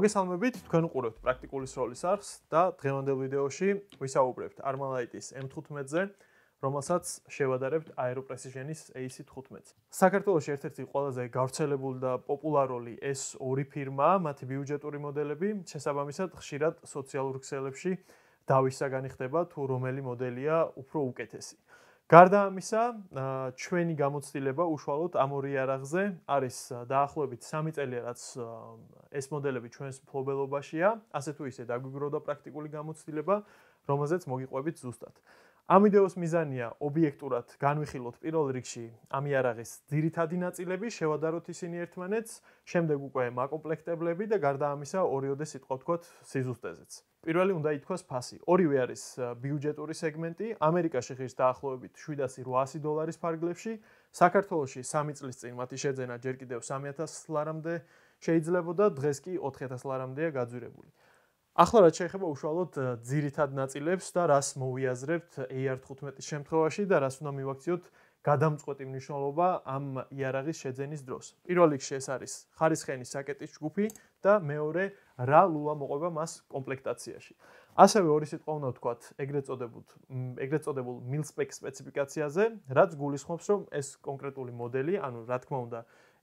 მოგესალმებით, თქვენ უყურებთ პრაქტიკული სროლის არხს და დღევანდელ ვიდეოში ვისაუბრებთ Armalite-ის M15-ზე, რომელსაც შევადარებთ AeroPrecision-ის AC15. საქართველოს ერთ-ერთი ყველაზე გავრცელებული და პოპულარული S2 ფირმა, მათი ბიუჯეტური მოდელები შესაბამისად ხშირად სოციალურ ქსელებში დავისაგანი ხდება თუ რომელი მოდელია უფრო უკეთესი. გარდა ამისა, ჩვენი გამოცდილება უშუალოდ ამ ორი არაღზე არის დაახლოებით 3 წელი, რაც ეს მოდელები ჩვენს ფლობელობაშია, ასე თუ ისე დაგვიგროვდა პრაქტიკული გამოცდილება, რომელზეც მოგიყვებით ზუსტად. ამ ვიდეოს მიზანია ობიექტურად განვიხილოთ პირველ რიგში ამი არაღის ძირითადი ნაწილები, შევადაროთ ისინი ერთმანეთს, შემდეგ უკვე მაკომპლექტებლები და გარდა ამისა ორიოდე სიტყვა თქვათ სიზუსტეზეც. პირველი უნდა ითქვას ფასი. ორივე არის ბიუჯეტური სეგმენტი, ამერიკაში ღირს დაახლოებით 700-800 დოლარის ფარგლებში, საქართველოში 3 წლის წინ მათი შეძენა ჯერ კიდევ 3000 ლარამდე შეიძლებოდა, დღეს კი 4000 ლარამდეა გაძვირებული. ახლა რაც შეეხება უშუალოდ ძირითად ნაწილებს და რას მოვიაზრებთ AR15-ის შემთხვევაში და რას უნდა მივაქციოთ გადამწყვეტი მნიშვნელობა ამ იარაღის შეძენის დროს. პირველ რიგში ეს არის ხარისხენის საკეტის ჯგუფი და მეორე რა ლულა მოყვება მას კომპლექტაციაში. ასევე ორი სიტყვა უნდა ვთქვათ, ეგრეთ წოდებულ ეგრეთ წოდებულ მილსპეკ სპეციფიკაციაზე, რაც გულისხმობს, რომ ეს კონკრეტული მოდელი, ანუ რა თქმა უნდა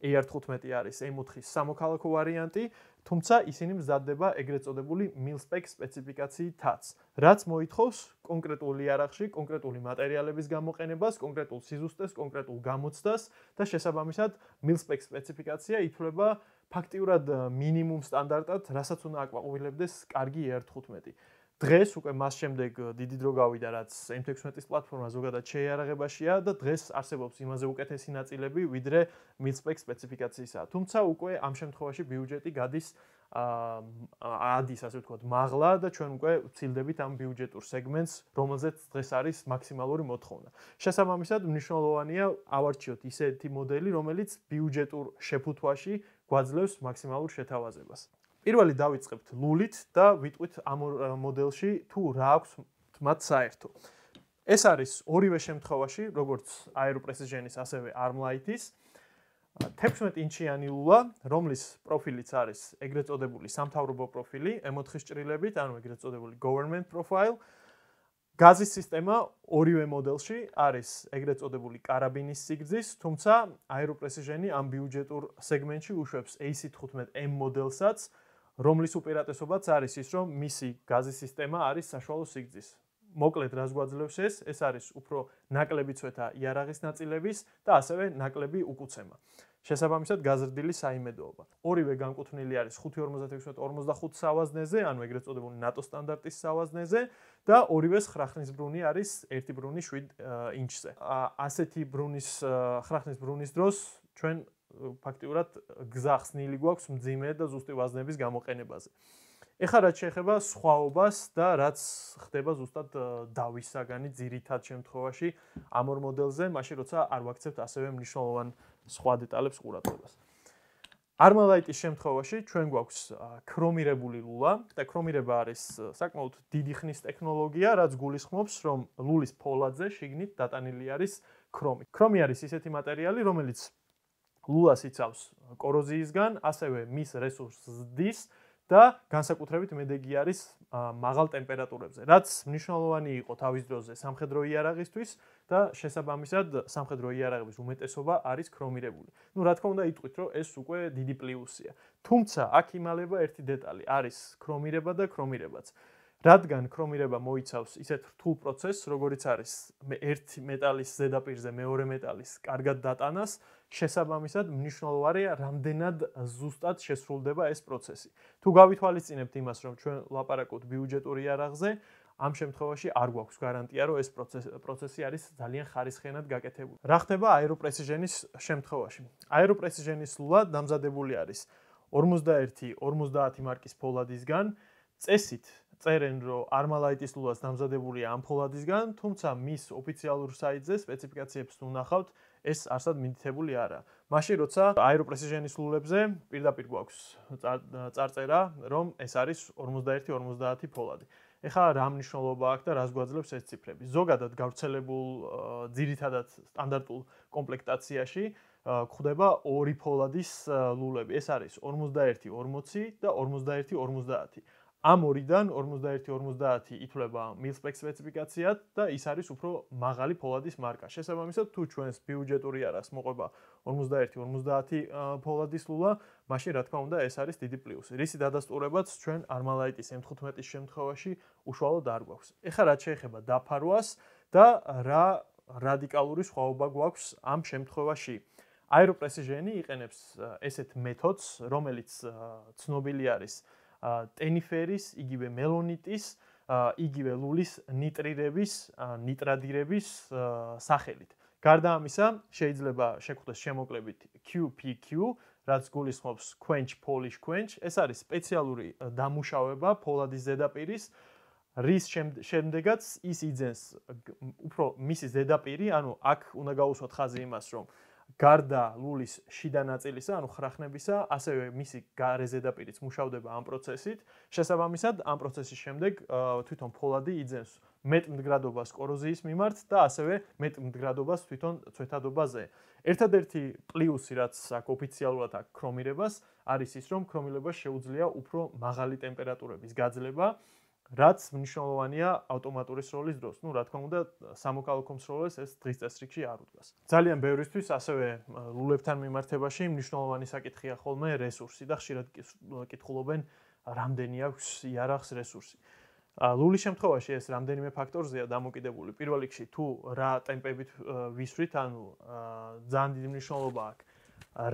AR15 არის M4-ის სამოქალაქო ვარიანტი, თუმცა ისინი მზადდება ეგრეთ წოდებული მილსპეკ სპეციფიკაციითაც, რაც მოითხოვს კონკრეტული იარაღში კონკრეტული მატერიალების გამოყენებას, კონკრეტულ სიზუსტეს, კონკრეტულ გამოცდას და შესაბამისად მილსპეკ სპეციფიკაცია ითვლება ფაქტიურად მინიმუმ სტანდარტად, რასაც უნდა აკვაყვილებდეს კარგი ER15. დღეს უკვე მას შემდეგ დიდი დრო გავიდა რაც M16-ის პლატფორმა ზოგადად შეიარაღებაშია და დღეს არსებობს იმაზე უკეთესი ნაწილები ვიდრე mid-spec სპეციფიკაციისა. თუმცა უკვე ამ შემთხვევაში ბიუჯეტი გადის აა ადის ასე ვთქვათ მაღლა და ჩვენ უკვე ვცილდებით ამ ბიუჯეტურ სეგმენტს, რომელზეც დღეს არის მაქსიმალური მოთხოვნა. შესაბამისად, მნიშვნელოვანია ავარჩიოთ ისეთი მოდელი, რომელიც ბიუჯეტურ შეფუთვაში გვაძლევს მაქსიმალურ შეთავაზებას. პირველი დავიწყებთ ლულით და ვიტყვით ამ მოდელში თუ რა აქვს თმათ საერთო. ეს არის ორივე შემთხვევაში, როგორც AeroPrecision-ის, ასევე Armlite-ის 16 ინჩიანი ლულა, რომლის პროფილიც არის ეგრეთ წოდებული სამთავრობო პროფილი, M4-ის ჭრილებით, ანუ ეგრეთ წოდებული government profile. გაზის სისტემა ორივე მოდელში არის ეგრეთ წოდებული კარაბინის სიგრძის, თუმცა აეროპრესიჟენი ამ ბიუჯეტურ სეგმენტში უშვებს AC15M მოდელსაც, რომლის უპირატესობაც არის ის, რომ მისი გაზის სისტემა არის საშუალო სიგრძის. მოკლედ რას გვაძლევს ეს? ეს არის უფრო ნაკლები ცვეთა იარაღის ნაწილების და ასევე ნაკლები უკუცემა. შესაბამისად გაზრდილი საიმედოობა. ორივე განკუთვნილი არის 5.56-55 სავაზნეზე, ანუ ეგრეთ წოდებული ნატო სტანდარტის სავაზნეზე. და ორივეს ხრახნის ბრუნი არის 1 ბრუნი 7 ინჩზე. ასეთი ბრუნის ხრახნის ბრუნის დროს ჩვენ ფაქტიურად გზახსნილი გვაქვს მძიმე და ზუსტი ვაზნების გამოყენებაზე. ეხლა რაც შეეხება სხვაობას და რაც ხდება ზუსტად დავისაგანი ძირითად შემთხვევაში ამ ორ მოდელზე, მაშინ როცა არ ვაქცევთ ასევე მნიშვნელოვან სხვა დეტალებს ყურადღებას. Armalite-ის შემთხვევაში ჩვენ გვაქვს ქრომირებული ლულა და ქრომირება არის საკმაოდ დიდი ხნის ტექნოლოგია, რაც გულისხმობს, რომ ლულის ფოლადზე შიგნით დატანილი არის ქრომი. ქრომი არის ისეთი მასალა, რომელიც ლულას იცავს კოროზიისგან, ასევე მის რესურსს ზრდის და განსაკუთრებით მედეგი არის მაღალ ტემპერატურებზე, რაც მნიშვნელოვანი იყო თავის დროზე სამხედრო იარაღისთვის და შესაბამისად სამხედრო იარაღების უმეტესობა არის ქრომირებული. Ну, რა თქმა უნდა, იტყვით, რომ ეს უკვე დიდი პლუსია. თუმცა, აქ იმალება ერთი დეტალი, არის ქრომირება და ქრომირებაც. რადგან ქრომირება მოიცავს ისეთ რთულ პროცესს, როგორიც არის ერთი მეტალის ზედაპირზე მეორე მეტალის კარგად დატანას, შესაბამისად მნიშვნელოვანია, რამდენად ზუსტად შესრულდება ეს პროცესი. თუ გავითვალისწინებთ იმას, რომ ჩვენ ლაპარაკობთ ბიუჯეტური იარაღზე, ამ შემთხვევაში არ გვაქვს გარანტია, რომ ეს პროცესი არის ძალიან ხარისხიანად გაკეთებული. რა ხდება აეროპრესიჟენის შემთხვევაში? აეროპრესიჟენის ლულა დამზადებული არის 51-50 მარკის ფოლადისგან, წესით წერენ რომ არმალაიტის ლულას დამზადებულია ამ ფოლადისგან, თუმცა მის ოფიციალურ საიტზე სპეციფიკაციებს თუ ნახავთ, ეს არსად მითითებული არა. მაშინ როცა აეროპრესიჟენის ლულებზე პირდაპირ გვაქვს წარწერა, რომ ეს არის 51-50 ფოლადი. ეხლა რა მნიშვნელობა აქვს და რას გვაძლევს ეს ციფრები? ზოგადად გავრცელებულ ძირითადად სტანდარტულ კომპლექტაციაში გვხვდება ორი ფოლადის ლულები. ეს არის 51-40 და 51-50. ამ ორიდან 51-50 ითვლება მილსპეკ სპეციფიკაციად და ის არის უფრო მაღალი ფოლადის მარკა. შესაბამისად, თუ ჩვენს ბიუჯეტური არას მოყვება 51-50 ფოლადის ლულა, მაშინ რა თქმა უნდა ეს არის დიდი პლუსი. რისი დადასტურებაც ჩვენ არმალაიტის M15-ის შემთხვევაში უშუალოდ არ გვაქვს. ეხლა რაც შეეხება დაფარვას და რა რადიკალური სხვაობა გვაქვს ამ შემთხვევაში? Aeropressigen-ი იყენებს ესეთ მეთოდს, რომელიც ცნობილი არის ტენიფერის, იგივე მელონიტის, იგივე ლულის ნიტრირების, ნიტრადირების სახელით. გარდა ამისა, შეიძლება შეგხვდეს შემოკლებით QPQ, რაც გულისხმობს quench polish quench. ეს არის სპეციალური დამუშავება ფოლადის ზედაპირის რის შემდეგაც ის იძენს უფრო მისი ზედაპირი, ანუ აქ უნდა გავუსვათ ხაზი იმას, რომ გარდა ლულის შიდა ნაწილისა, ანუ ხრახნებისა, ასევე მისი გარეზე დაპირიც მუშავდება ამ პროცესით. შესაბამისად, ამ პროცესის შემდეგ თვითონ ფოლადი იძენს მეტ მდგრადობას კოროზიის მიმართ და ასევე მეტ მდგრადობას თვითონ ცვეთადობაზე. ერთადერთი პლუსი, რაც აქ ოფიციალურად აქ ქრომირებას არის ის, რომ ქრომილება შეუძლია უფრო მაღალი ტემპერატურების გაძლება. რაც მნიშვნელოვანია ავტომატური სროლის დროს. ნუ რა თქმა უნდა, სამოქალაქო სროლეს ეს დღის წესრიგში არ უდგას. ძალიან ბევრისთვის ასევე რულებთან მიმართებაში მნიშვნელოვანი საკითხია ხოლმე რესურსი და ხშირად კითხულობენ, რამდენი აქვს იარაღს რესურსი. ა ლული შემთხვევაში ეს რამდენიმე ფაქტორზეა დამოკიდებული. პირველ რიგში თუ რა ტემპებით ვისვრით, ანუ ძალიან დიდი მნიშვნელობა აქვს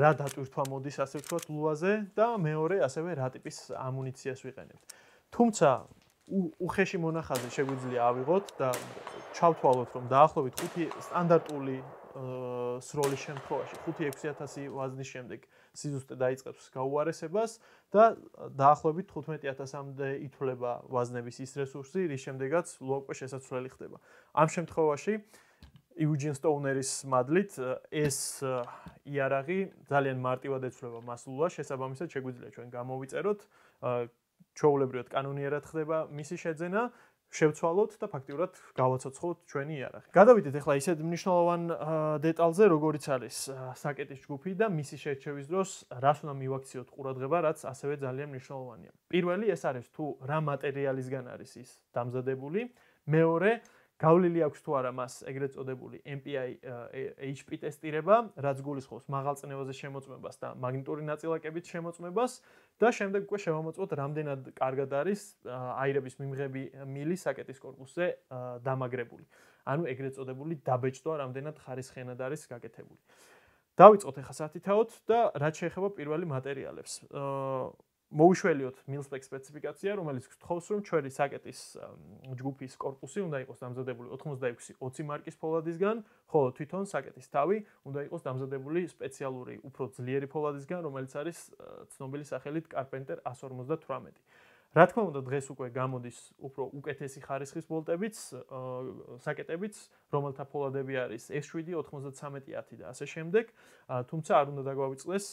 რა დატვირთვა მოდის ასე ვთქვათ ლუაზე და მეორე ასევე რა ტიპის ამუნიციას ვიყენებთ. თუმცა უხეში მონახაზი შეგვიძლია ავიღოთ და ჩავთვალოთ რომ დაახლოებით 5 სტანდარტული სროლის შემთხვევაში 5-6000 ვაზნის შემდეგ სიზუსტე დაიწყებს გაუარესებას და დაახლოებით 15000-მდე ითვლება ვაზნების ის რესურსი, რის შემდეგაც ლოკო შესაძლებელი ხდება. ამ შემთხვევაში იუჯინ სტოუნერის მადლით ეს იარაღი ძალიან მარტივად ეცვლება მასლულას, შესაბამისად შეგვიძლია ჩვენ გამოვიწეროთ ჩაოლებრივად კანონიერად ხდება მისი შეძენა შევცვალოთ და ფაქტიურად გავაცოცხლოთ ჩვენი იარაღი. გადავიდეთ ახლა ისეთ მნიშვნელოვან დეტალზე, როგორიც არის საკეტის ჯგუფი და მისი შეჩევის დროს რას უნდა მივაქციოთ ყურადღება, რაც ასევე ძალიან მნიშვნელოვანია. პირველი ეს არის თუ რა მასალისგან არის ის დამზადებული. მეორე გავლილი აქვს თუ არა მას ეგრეთ წოდებული MPI HP ტესტირება, რაც გულისხმობს მაღალ წნევაზე შემოწმებას და მაგნიტური ნაწილაკებით შემოწმებას და შემდეგ უკვე შევამოწმოთ რამდენად კარგად არის აირების მიმღები მილი საკეტის корпуსზე დამაგრებული. ანუ ეგრეთ წოდებული დაბეჭდვა რამდენად ხარისხენად არის გაკეთებული. დავიწყოთ ახლა სათითაოდ და რაც შეეხება პირველი მასალებს. აა მოუშველიოთ მილსპეკ სპეციფიკაცია, რომელიც გვთხოვს, რომ ჩვენი საკეტის ჯგუფის корпуსი უნდა იყოს დამზადებული 86-20 მარკის ფოლადისგან, ხოლო თვითონ საკეტის თავი უნდა იყოს დამზადებული სპეციალური უფრო ძლიერი ფოლადისგან, რომელიც არის ცნობილი სახელით Carpenter 158. რა თქმა უნდა დღეს უკვე გამოდის უფრო უკეთესი ხარისხის ბოლტებიც, საკეტებიც, რომელთა ფოლადები არის S7, 93-10 და ასე შემდეგ, თუმცა არ უნდა დაგვავიწყდეს,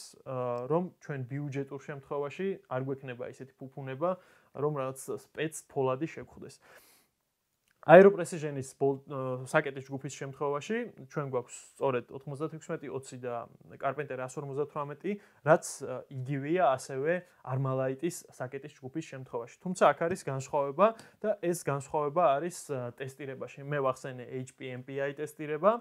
რომ ჩვენ ბიუჯეტურ შემთხვევაში არ გვექნება ესეთი ფუფუნება, რომ რაღაც სპეც ფოლადი შეგხვდეს. აეროპრესიჟენის საკეტის ჯგუფის შემთხვევაში ჩვენ გვაქვს სწორედ 96-20 და კარპენტერ 158, რაც იგივეა ასევე არმალაიტის საკეტის ჯგუფის შემთხვევაში. თუმცა აქ არის განსხვავება და ეს განსხვავება არის ტესტირებაში. მე ვახსენე HPMPI ტესტირება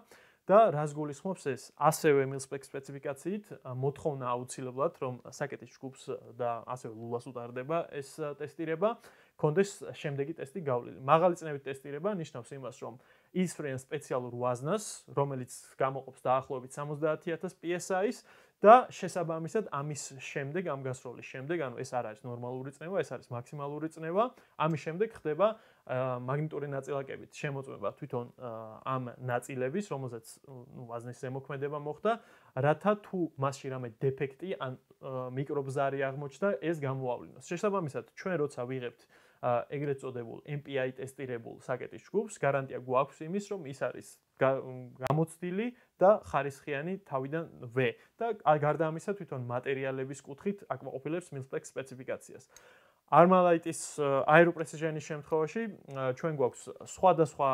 და რას გულისხმობს ეს? ასევე MIL-SPEC სპეციფიკაციით მოთხოვნა აუცილებლად, რომ საკეტის ჯგუფს და ასევე ლულას უტარდება ეს ტესტირება. კონდეს შემდეგი ტესტი გავლილი. მაღალი წნევით ტესტირება ნიშნავს იმას, რომ ისფრენ სპეციალურ ვაზნას, რომელიც გამოყოფს დაახლოებით 70000 PSI-ს და შესაბამისად ამის შემდეგ ამ გასროლის შემდეგ, ანუ ეს არ არის ნორმალური წნევა, ეს არის მაქსიმალური წნევა, ამის შემდეგ ხდება მაგნიტური ნაწილაკებით შემოწმება თვითონ ამ ნაწილების, რომელზეც ნუ ვაზნის ზემოქმედება მოხდა, რათა თუ მასში რამე დეფექტი ან მიკრობზარი აღმოჩნდა, ეს გამოავლინოს. შესაბამისად, ჩვენ როცა ვიღებთ ეგრეთ წოდებულ MPI ტესტირებულ საკეტის ჯგუფს გარანტია გვაქვს იმის, რომ ის არის გამოცდილი და ხარისხიანი თავიდან V და გარდა ამისა თვითონ მასალების კუთხით აკმაყოფილებს MilSpec სპეციფიკაციას. Armalite-ის AeroPrecision-ის შემთხვევაში ჩვენ გვაქვს სხვადასხვა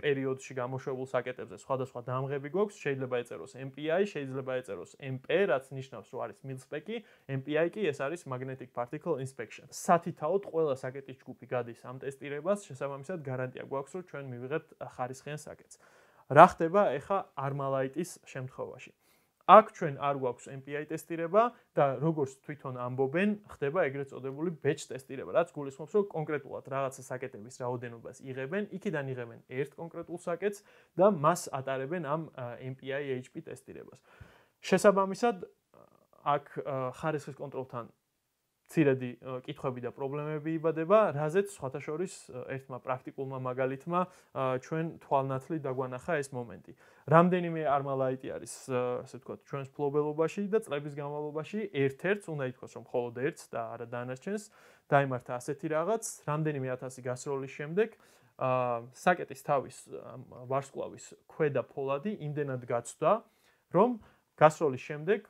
პერიოდში გამოშვებულ საკეტებზე სხვადასხვა დამღები გვაქვს, შეიძლება ეწეროს MPI, შეიძლება ეწეროს MP, რაც ნიშნავს, რომ არის milspec-ი, MPI კი ეს არის Magnetic Particle Inspection. სათითაოდ ყველა საკეტის ჯგუფი გადის ამ ტესტირებას, შესაბამისად გარანტია გვაქვს, რომ ჩვენ მივიღებთ ხარისხიან საკეტს. რა ხდება ეხა Armalite-ის შემთხვევაში? აქ ჩვენ არ გვაქვს MPI ტესტირება და როგორც თვითონ ამბობენ, ხდება ეგრეთ წოდებული batch ტესტირება, რაც გულისხმობს, რომ კონკრეტულად რაღაცა საკეტების რაოდენობას იღებენ, იქიდან იღებენ ერთ კონკრეტულ საკეთს და მას ატარებენ ამ MPI HP ტესტირებას. შესაბამისად, აქ ხარისხის კონტროლთან ცირედი კითხვები და პრობლემები იბადება, რაზეც სხვათა შორის ერთმა პრაქტიკულმა მაგალითმა ჩვენ თვალნათლი დაგვანახა ეს მომენტი. რამდენიმე არმალაიტი არის, ასე ვთქვათ, ჩვენს ფლობელობაში და წლების განმავლობაში ერთ-ერთს უნდა ითქვას, რომ მხოლოდ ერთს და არა დანარჩენს დაიმართა ასეთი რაღაც, რამდენიმე ათასი გასროლის შემდეგ ა საკეტის თავის ვარსკვლავის ქვედა ფოლადი იმდენად გაცდა, რომ გასროლის შემდეგ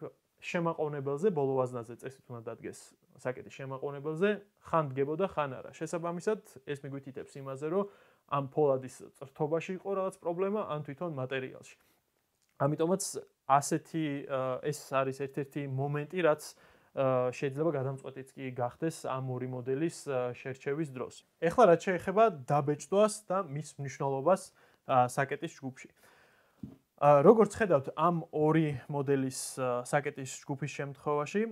შემაყოვნებელზე ბოლოვაზნაზე წესით უნდა დადგეს საკეთის შემაყონებელზე ხან დგებოდა ხან არა. შესაბამისად, ეს მიგვითითებს იმაზე, რომ ამ ფოლადის წრთობაში იყო რაღაც პრობლემა ან თვითონ მასალაში. ამიტომაც ასეთი ეს არის ერთ-ერთი მომენტი, რაც შეიძლება გადამწყვეტიც კი გახდეს ამ ორი მოდელის შერჩევის დროს. ეხლა რაც შეეხება დაბეჭდვას და მის მნიშვნელობას საკეტის ჯგუფში. როგორც ხედავთ ამ ორი მოდელის საკეტის ჯგუფის შემთხვევაში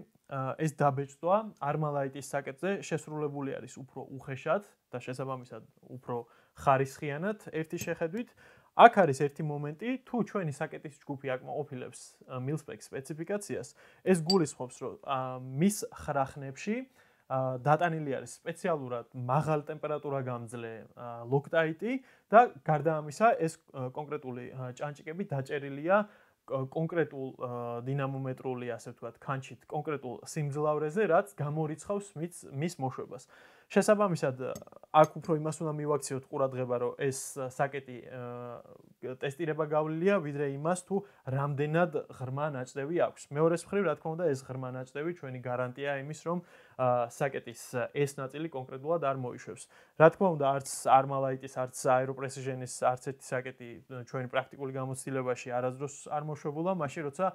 ეს დაბეჭდვა არმალაიტის საკეტზე შესრულებული არის უფრო უხეშად და შესაბამისად უფრო ხარისხიანად ერთი შეხედვით აქ არის ერთი მომენტი თუ ჩვენი საკეტის ჯგუფი აკმაყოფილებს მილსპეკ სპეციფიკაციას ეს გულისხმობს რომ მის ხრახნებში დატანილი არის სპეციალურად მაღალ ტემპერატურა გამძლე ლოკტაიტი და გარდა ამისა ეს კონკრეტული ჭანჭიკები დაჭერილია კონკრეტულ დინამომეტრული ასე ვთქვათ კანჩით კონკრეტულ სიმძლავრეზე რაც გამორიცხავს მის მოშვებას. შესაბამისად აქ უფრო იმას უნდა მივაქციოთ ყურადღება რომ ეს საკეტი ტესტირება გავლილია ვიდრე იმას თუ რამდენად ღრმა ნაჭდევი აქვს მეორე მხრივ რა თქმა უნდა ეს ღრმა ნაჭდევი ჩვენი გარანტია იმის რომ საკეტის ეს ნაწილი კონკრეტულად არ მოიშვებს რა თქმა უნდა არც არმალაიტის არც აეროპრესიჟენის არც ერთი საკეტი ჩვენი პრაქტიკული გამოცდილებაში არასდროს არ მოშვებულა მაშინ როცა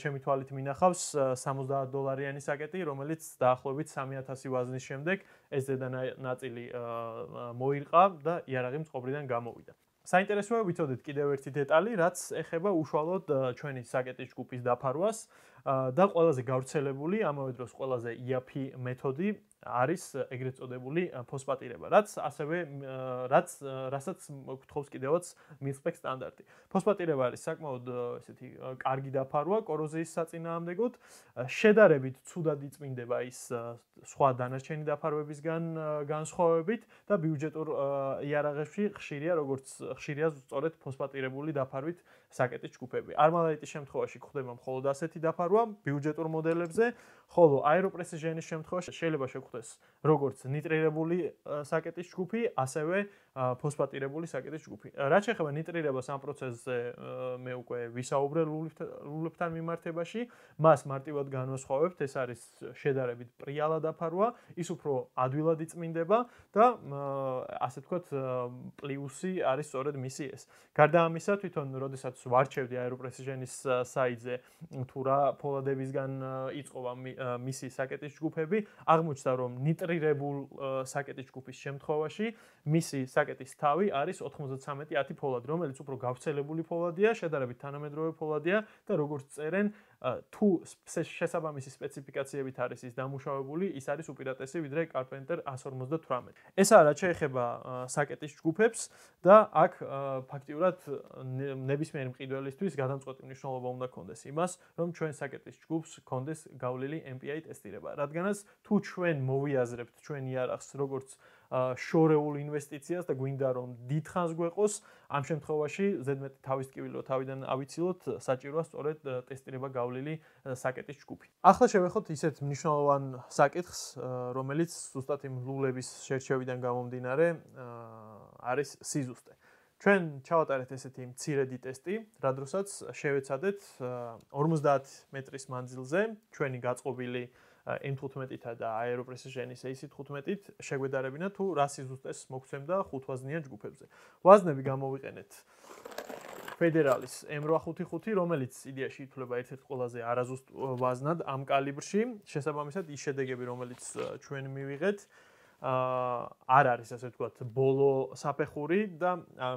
ჩემი თვალით მინახავს 70 დოლარიანი საკეტი, რომელიც დაახლოებით 3000 ვაზნის შემდეგ ეს ზედა ნაწილი მოირყა და იარაღი მწყობრიდან გამოვიდა. საინტერესოა ვითოდეთ კიდევ ერთი დეტალი, რაც ეხება უშუალოდ ჩვენი საკეტის ჯგუფის დაფარვას და ყველაზე გავრცელებული ამავე დროს ყველაზე იაფი მეთოდი არის ეგრეთ წოდებული ფოსფატირება, რაც ასევე რაც რასაც გვთხოვს კიდევაც მილსპექ სტანდარტი. ფოსფატირება არის საკმაოდ ესეთი კარგი დაფარვა კოროზიის საწინააღმდეგოდ. შედარებით ცუდად იწმინდება ის სხვა დანარჩენი დაფარვებისგან განსხვავებით და ბიუჯეტურ იარაღებში ხშირია როგორც ხშირია სწორედ ფოსფატირებული დაფარვით საკეტის ჯგუფები. არმალაიტის შემთხვევაში გვხვდება მხოლოდ ასეთი დაფარვა ბიუჯეტურ მოდელებზე, ხოლო აეროპრესიჟენის შემთხვევაში შეიძლება შეგხვდეს როგორც ნიტრირებული საკეტის ჯგუფი, ასევე ფოსფატირებული საკეტის ჯგუფი. რაც შეეხება ნიტრირებას ამ პროცესზე მე უკვე ვისაუბრე ლულებთან მიმართებაში, მას მარტივად განვასხვავებთ, ეს არის შედარებით პრიალა დაფარვა, ის უფრო ადვილად იწმინდება და ასე თქვა პლუსი არის სწორედ მისი ეს. გარდა ამისა, თვითონ როდესაც ვარჩევდი აეროპრესიჟენის საიტზე თუ რა ფოლადებისგან იწყობა მისი საკეტის ჯგუფები, აღმოჩნდა რომ ნიტრირებულ საკეტის ჯგუფის შემთხვევაში მისი რაკეტის თავი არის 93-10 ფოლადი, რომელიც უფრო გავრცელებული ფოლადია, შედარებით თანამედროვე ფოლადია და როგორც წერენ, თუ შესაბამისი სპეციფიკაციებით არის ის დამუშავებული, ის არის უპირატესი ვიდრე Carpenter 158. ესაა რაც შეეხება საკეტის ჯგუფებს და აქ ფაქტიურად ნებისმიერი მყიდველისთვის გადამწყვეტი მნიშვნელობა უნდა კონდეს იმას, რომ ჩვენ საკეტის ჯგუფს კონდეს გავლილი MPI ტესტირება, რადგანაც თუ ჩვენ მოვიაზრებთ ჩვენ იარაღს როგორც შორეულ ინვესტიციას და გვინდა რომ დითხანს გვეყოს ამ შემთხვევაში ზედმეტი თავის ტკივილო თავიდან ავიცილოთ საჭიროა სწორედ ტესტირება გავლილი საკეტის ჯგუფი. ახლა შევეხოთ ისეთ მნიშვნელოვან საკითხს, რომელიც ზუსტად იმ ლულების შერჩევიდან გამომდინარე არის სიზუსტე. ჩვენ ჩავატარეთ ესეთი მცირედი ტესტი, რა დროსაც შევეცადეთ 50 მეტრის მანძილზე ჩვენი გაწყობილი M15-თა და Aeropress Genis AC15-ით შეგვედარებინა თუ რა სიზუსტეს მოგცემდა 5000-იან ჯგუფებზე. ვაზნები გამოვიყენეთ. ფედერალის M855, რომელიც იდეაში ითვლება ერთ-ერთ ყველაზე არაზუსტ ვაზნად ამ კალიბრში, შესაბამისად ის შედეგები, რომელიც ჩვენ მივიღეთ, აა არ არის ასე ვთქვათ ბოლო საფეხური და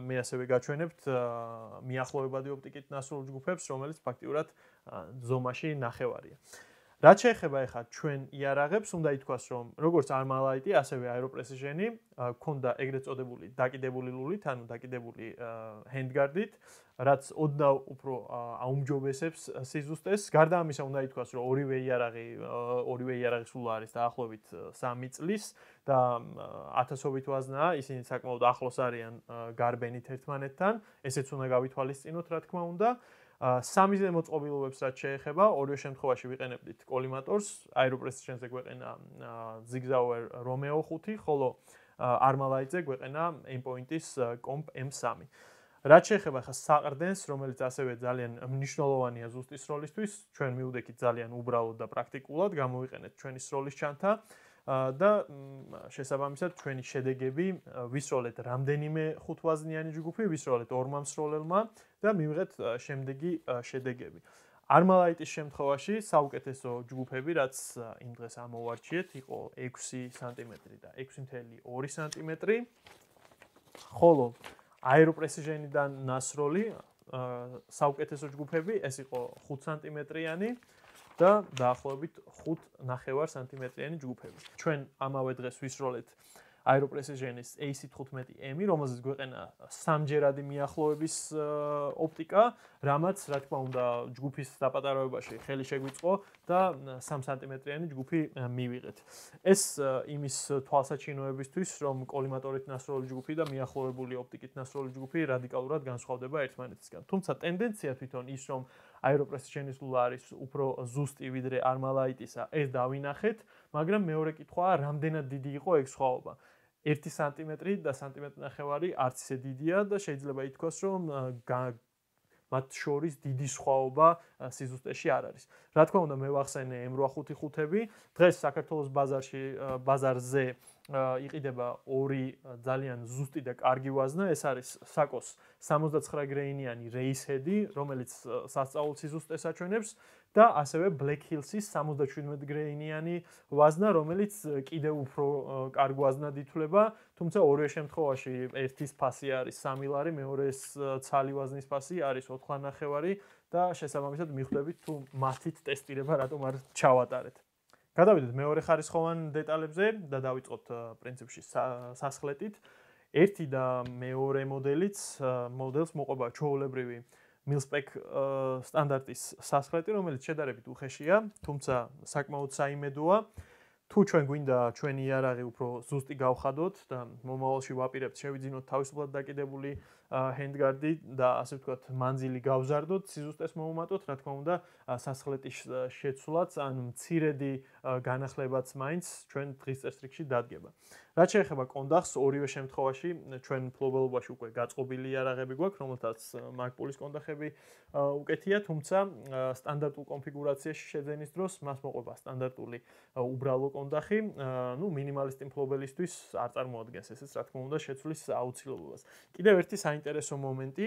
მე ასევე გაჩვენებთ მიახლოებადი ოპტიკით ნასულ ჯგუფებს, რომელიც ფაქტიურად ზომაში ნახევარია. აა რაც შეეხება ახლა ჩვენ იარაღებს, უნდა ითქვას, რომ როგორც Armalite, ასევე Aeropressigen-ი ქონდა ეგრეთ წოდებული დაკიდებული ლულით, ანუ დაკიდებული ჰენდგარდით, რაც ოდნა უფრო აუმჯობესებს სიზუსტეს. გარდა ამისა, უნდა ითქვას, რომ ორივე იარაღი, ორივე იარაღის ლულა არის დაახლოებით 3 წლის და ათასობით ვაზნაა, ისინი საკმაოდ ახლოს არიან გარბენით ერთმანეთთან. ესეც უნდა გავითვალისწინოთ, რა თქმა უნდა. სამიზნე მოწყობილობებს რაც შეეხება, ორივე შემთხვევაში ვიყენებდით კოლიმატორს, აეროპრესი შენზე გვეყენა ზიგზაუერ რომეო 5, ხოლო არმალაიძე გვეყენა endpoint-ის comp M3. რაც შეეხება ხა საყრდენს, რომელიც ასევე ძალიან მნიშვნელოვანია ზუსტის როლისთვის, ჩვენ მივუდექით ძალიან უბრალოდ და პრაქტიკულად გამოვიყენეთ ჩვენი როლის ჩანთა. და შესაბამისად ჩვენი შედეგები ვისროლეთ რამდენიმე ხუთვაზნიანი ჯგუფი, ვისროლეთ ორმა მსროლელმა და მივიღეთ შემდეგი შედეგები. არმალაიტის შემთხვევაში საუკეთესო ჯგუფები, რაც იმ დღეს ამოვარჩიეთ, იყო 6 სანტიმეტრი და 6.2 სანტიმეტრი. ხოლო აეროპრესიჟენიდან ნასროლი საუკეთესო ჯგუფები ეს იყო 5 სანტიმეტრიანი და დაახლოებით 5 ნახევარ სანტიმეტრიანი ჯგუფები. ჩვენ ამავე დღეს ვისროლეთ Aeropress Genis AC15M, რომელზეც გვეყენა სამჯერადი მიახლოების ოპტიკა, რამაც, რა თქმა უნდა, ჯგუფის დაპატარებაში ხელი შეგვიწყო და 3 სანტიმეტრიანი ჯგუფი მივიღეთ. ეს იმის თვალსაჩინოებისთვის, რომ კოლიმატორით ნასროლი ჯგუფი და მიახლოებული ოპტიკით ნასროლი ჯგუფი რადიკალურად განსხვავდება ერთმანეთისგან. თუმცა ტენდენცია თვითონ ის, რომ აეროპრესი შეიძლება არის უფრო ზუსტი ვიდრე არმალაიტისა ეს დავინახეთ მაგრამ მეორე კითხვაა რამდენად დიდი იყო ეგ სხვაობა 1 სანტიმეტრი და სანტიმეტრი ნახევარი არც ისე დიდია და შეიძლება ითქვას რომ მათ შორის დიდი სხვაობა სიზუსტეში არ არის. რა თქმა უნდა მე ვახსენე M855-ები. დღეს საქართველოს ბაზარში ბაზარზე იყიდება ორი ძალიან ზუსტი და კარგი ვაზნა, ეს არის საკოს 79 გრეინიანი რეისედი, რომელიც სასწაულ სიზუსტეს აჩვენებს და ასევე Black Hills-ის 77 გრეინიანი ვაზნა, რომელიც კიდევ უფრო კარგ ვაზნად ითვლება, თუმცა ორივე შემთხვევაში ერთის ფასი არის 3 ლარი, მეორეს ცალი ვაზნის ფასი არის 4.5 და შესაბამისად მიხვდებით თუ მათით ტესტირება რატომ არ ჩავატარეთ. გადავიდეთ მეორე ხარისხოვან დეტალებზე და დავიწყოთ პრინციპში სასხლეტით. ერთი და მეორე მოდელიც მოდელს მოყვება ჩოულებრივი მილსპეკ სტანდარტის სასხლეტი, რომელიც შედარებით უხეშია, თუმცა საკმაოდ საიმედოა. თუ ჩვენ გვინდა ჩვენი იარაღი უფრო ზუსტი გავხადოთ და მომავალში ვაპირებთ შევიძინოთ თავისუფლად დაკიდებული ჰენდგარდი და ასე ვთქვათ, მანძილი გავზარდოთ, სიზუსტეს მოუმატოთ, რა თქმა უნდა, სასხლეთის შეცვლაც, ან მცირედი განახლებაც მაინც ჩვენ დღის წესრიგში დადგება. რაც შეეხება კონდახს, ორივე შემთხვევაში ჩვენ ფლობელობაში უკვე გაწყობილი იარაღები გვაქვს, რომელთაც მარკპოლის კონდახები უკეთია, თუმცა სტანდარტულ კონფიგურაციაში შეძენის დროს მას მოყვება სტანდარტული უბრალო კონდახი, ну, მინიმალისტი ფლობელისთვის არ წარმოადგენს ესეც, რა თქმა უნდა, შეცვლის აუცილებლობას. კიდევ ერთი საინტერესო მომენტი.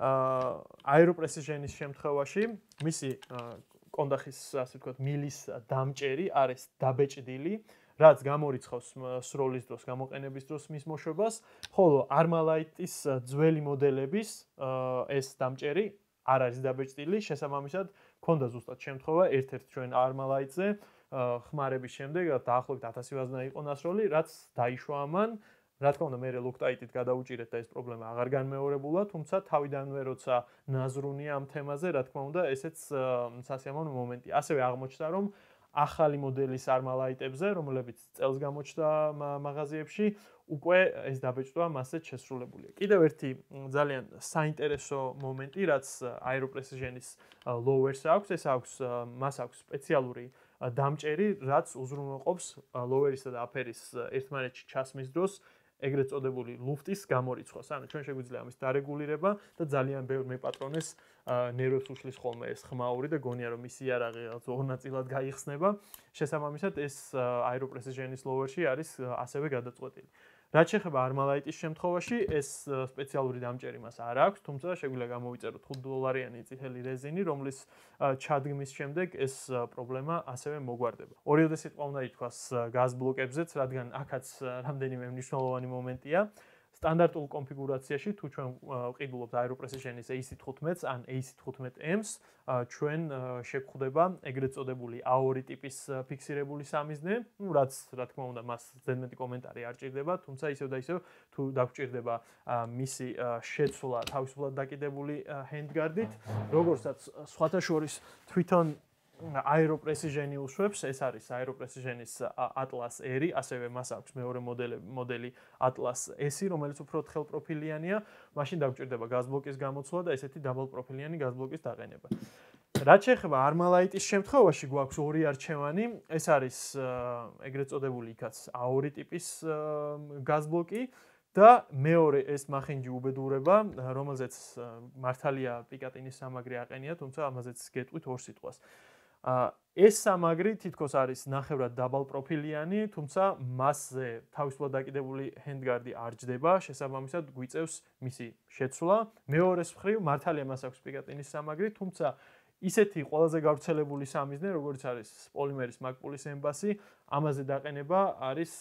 აა აეროპრესის ჟენის შემთხვევაში მისი კონდახის ასე ვთქვათ მილის დამჭერი არის დაბეჭდილი, რაც გამორიცხავს სროლის დროს გამოყენების დროს მის მოშვებას, ხოლო არმალაიტის ძველი მოდელების ეს დამჭერი არ არის დაბეჭდილი, შესაბამისად ქონდა ზუსტად შემთხვევა ერთ-ერთ ჩვენ არმალაიტზე ხმარების შემდეგ დაახლოებით 1800-ზე იყო ნასროლი, რაც დაიშვა ამან რა თქმა უნდა, მეერე ლუკტაიტით გადაუჭირეთ და ეს პრობლემა აღარ განმეორებულა, თუმცა თავიდანვე როცა ნაზრუნია ამ თემაზე, რა თქმა უნდა, ესეც სასიამოვნო მომენტი. ასევე აღმოჩნდა, რომ ახალი მოდელის არმალაიტებზე, რომლებიც წელს გამოჩნდა მაღაზიებში, უკვე ეს დაბეჭდვა მასზე შესრულებულია. კიდევ ერთი ძალიან საინტერესო მომენტი, რაც AeroPrecision-ის lowers აქვს, ეს აქვს მას აქვს სპეციალური დამჭერი, რაც უზრუნველყოფს lower-ისა და upper-ის ერთმანეთში ჩასმის დროს ეგრეთ წოდებული ლუფტის გამორიცხვას. ანუ ჩვენ შეგვიძლია ამის დარეგულირება და ძალიან ბევრ მეპატრონეს ნერვებს უშლის ხოლმე ეს ხმაური და გონია რომ ის იარაღი ზოგნაწილად გაიხსნება. შესაბამისად ეს აეროპრესიჟენის ლოვერში არის ასევე გადაწყვეტილი. რაც შეეხება armalite-ის შემთხვევაში, ეს სპეციალური დამჭერი მას არ აქვს, თუმცა შეგვიძლია გამოვიწეროთ 5 დოლარიანი წითელი რეზინი, რომლის ჩადგმის შემდეგ ეს პრობლემა ასევე მოგვარდება. ორივე სიტყვა უნდა ითქვას გაზბლოკებზეც, რადგან აქაც რამდენიმე მნიშვნელოვანი მომენტია. სტანდარტულ კონფიგურაციაში თუ ჩვენ ვყიდულობთ AeroPress Engine-ის AC15-ს ან AC15M-ს, ჩვენ შეგხვდება ეგრეთ წოდებული A2 ტიპის ფიქსირებული სამიზნე, ну, რაც რა თქმა უნდა, მას ზედმეტი კომენტარი არ ჭირდება, თუმცა ისევ და ისევ თუ დაგჭირდება მისი შეცვლა თავისუფლად დაკიდებული handguard-ით, როგორცაც სხვათა შორის თვითონ აეროპრესიჟენი უშვებს, ეს არის აეროპრესიჟენის Atlas R-ი, ასევე მას აქვს მეორე მოდელი მოდელი Atlas S-ი, რომელიც უფრო თხელ პროფილიანია, მაშინ დაგჭირდება გაზბლოკის გამოცვლა და ესეთი დაბალ პროფილიანი გაზბლოკის დაყენება. რაც შეეხება Armalite-ის შემთხვევაში გვაქვს ორი არჩევანი, ეს არის ეგრეთ წოდებული იქაც A2 ტიპის გაზბლოკი და მეორე ეს მახინჯი უბედურება, რომელზეც მართალია პიკატინის სამაგრი აყენია, თუმცა ამაზეც გეტყვით ორ სიტყვას. ეს სამაგრი თითქოს არის ნახევრად დაბალ პროფილიანი, თუმცა მასზე თავისუფლად დაკიდებული ჰენდგარდი არ ჯდება, შესაბამისად გვიწევს მისი შეცვლა. მეორე მხრივ მართალია მას აქვს პიკატინის სამაგრი, თუმცა ისეთი ყველაზე გავრცელებული სამიზნე, როგორც არის პოლიმერის მაკპულის ემბასი, ამაზე დაყენება არის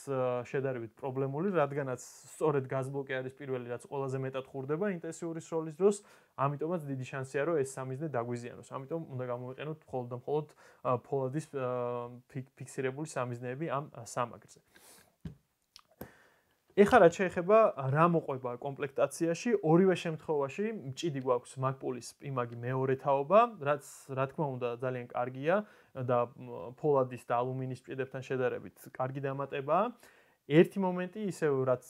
შედარებით პრობლემული, რადგანაც სწორედ გაზბლოკი არის პირველი, რაც ყველაზე მეტად ხურდება ინტენსიურის როლის დროს, ამიტომაც დიდი შანსია, რომ ეს სამიზნე დაგვიზიანოს. ამიტომ უნდა გამოვიყენოთ მხოლოდ და მხოლოდ ფოლადის ფიქსირებული სამიზნეები ამ სამაგრზე. ეხლა რაც შეეხება რა მოყვება კომპლექტაციაში, ორივე შემთხვევაში მჭიდი გვაქვს მაკპოლის პიმაგი მეორე თაობა, რაც რა თქმა უნდა ძალიან კარგია და ფოლადის და ალუმინის მჭიდებთან შედარებით კარგი დამატებაა. ერთი მომენტი ისევ რაც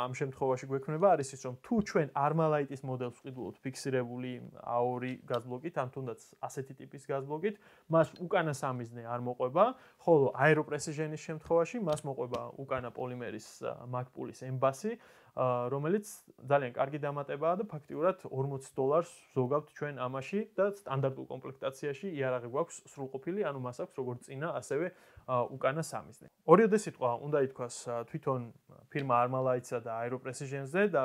ამ შემთხვევაში გვექნება არის ის რომ თუ ჩვენ armalite-ის მოდელს ვყიდულობთ ფიქსირებული A2 გაზბლოკით ან თუნდაც ასეთი ტიპის გაზბლოკით მას უკანა სამიზნე არ მოყვება ხოლო aeropressure-ის შემთხვევაში მას მოყვება უკანა პოლიმერის magpool-ის embassy რომელიც ძალიან კარგი დამატებაა და ფაქტიურად 40 დოლარს ზოგავთ ჩვენ ამაში და სტანდარტულ კომპლექტაციაში იარაღი გვაქვს სრულყოფილი, ანუ მას აქვს როგორც წინა, ასევე უკანა სამიზნე. ორიოდე სიტყვა უნდა ითქვას თვითონ ფირმა Armalite-სა და Aeropressions-ზე და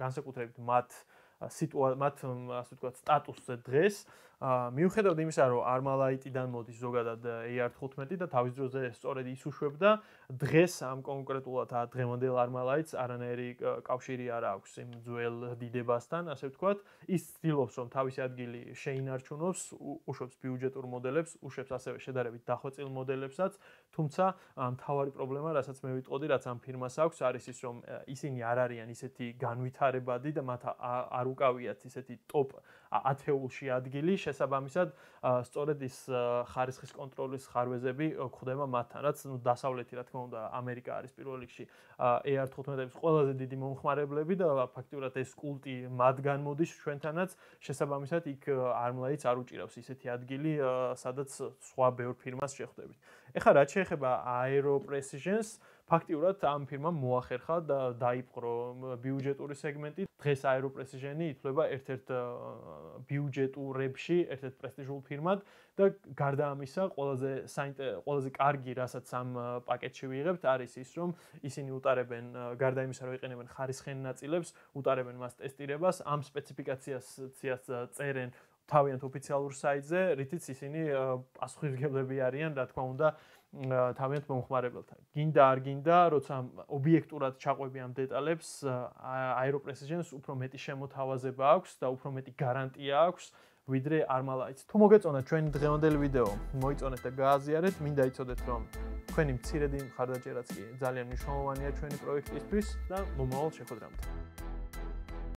განსაკუთრებით მათ სიტუაციათ, ასე ვთქვათ, სტატუსზე დღეს, მიუხედავად იმისა, რომ Armalite-დან მოდის ზოგადად э, AR15 და თავის დროზე სწორედ ის უშვებდა, დღეს ამ კონკრეტულად დღემდე Armalite-ს არანაირი კავშირი არ აქვს იმ ძველ დიდებასთან, ასე ვთქვათ, ის ცდილობს, რომ თავისი ადგილი შეინარჩუნოს, უშვებს ბიუჯეტურ მოდელებს, უშვებს ასევე შედარებით დახვეწილ მოდელებსაც, თუმცა მთავარი პრობლემა, რასაც მე ვიტყოდი, რაც ამ ფირმას აქვს, არის ის, რომ ისინი არ არიან ისეთი განვითარებადი და მათ არ უკავიათ ისეთი ტოპ ათეულში ადგილი შესაბამისად სწორედ ის ხარისხის კონტროლის ხარვეზები გვხვდება მათთან რაც ნუ დასავლეთი რა თქმა უნდა ამერიკა არის პირველ რიგში AR15-ების ყველაზე დიდი მომხმარებლები და ფაქტიურად ეს კულტი მათგან მოდის ჩვენთანაც შესაბამისად იქ არმლაიც არ უჭირავს ისეთი ადგილი სადაც სხვა ბევრ ფირმას შეხვდებით ეხა რაც შეეხება AeroPrecision-ს ფაქტიურად ამ ფირმამ მოახერხა და დაიპყრო ბიუჯეტური სეგმენტი. დღეს AeroPrecision ითვლება ერთ-ერთ ბიუჯეტურებში, ერთ-ერთ პრესტიჟულ ფირმად და გარდა ამისა, ყველაზე ყველაზე კარგი, რასაც ამ პაკეტში ვიღებთ, არის ის, რომ ისინი უტარებენ გარდა ამისა, რომ იყენებენ ხარისხენ ნაწილებს, უტარებენ მას ტესტირებას, ამ სპეციფიკაციას წერენ თავიანთ ოფიციალურ საიტზე, რითიც ისინი პასუხისმგებლები არიან, რა თქმა უნდა, თავიანთ მომხმარებელთან. გინდა არ გინდა, როცა ობიექტურად ჩაყვები ამ დეტალებს, აეროპრესიჟენს უფრო მეტი შემოთავაზება აქვს და უფრო მეტი გარანტია აქვს, ვიდრე არმალაიც. თუ მოგეწონა ჩვენ დღევანდელი ვიდეო, მოიწონეთ და გააზიარეთ, მინდა იცოდეთ, რომ თქვენი მცირედი მხარდაჭერაც კი ძალიან მნიშვნელოვანია ჩვენი პროექტისთვის და მომავალ შეხვედრამდე.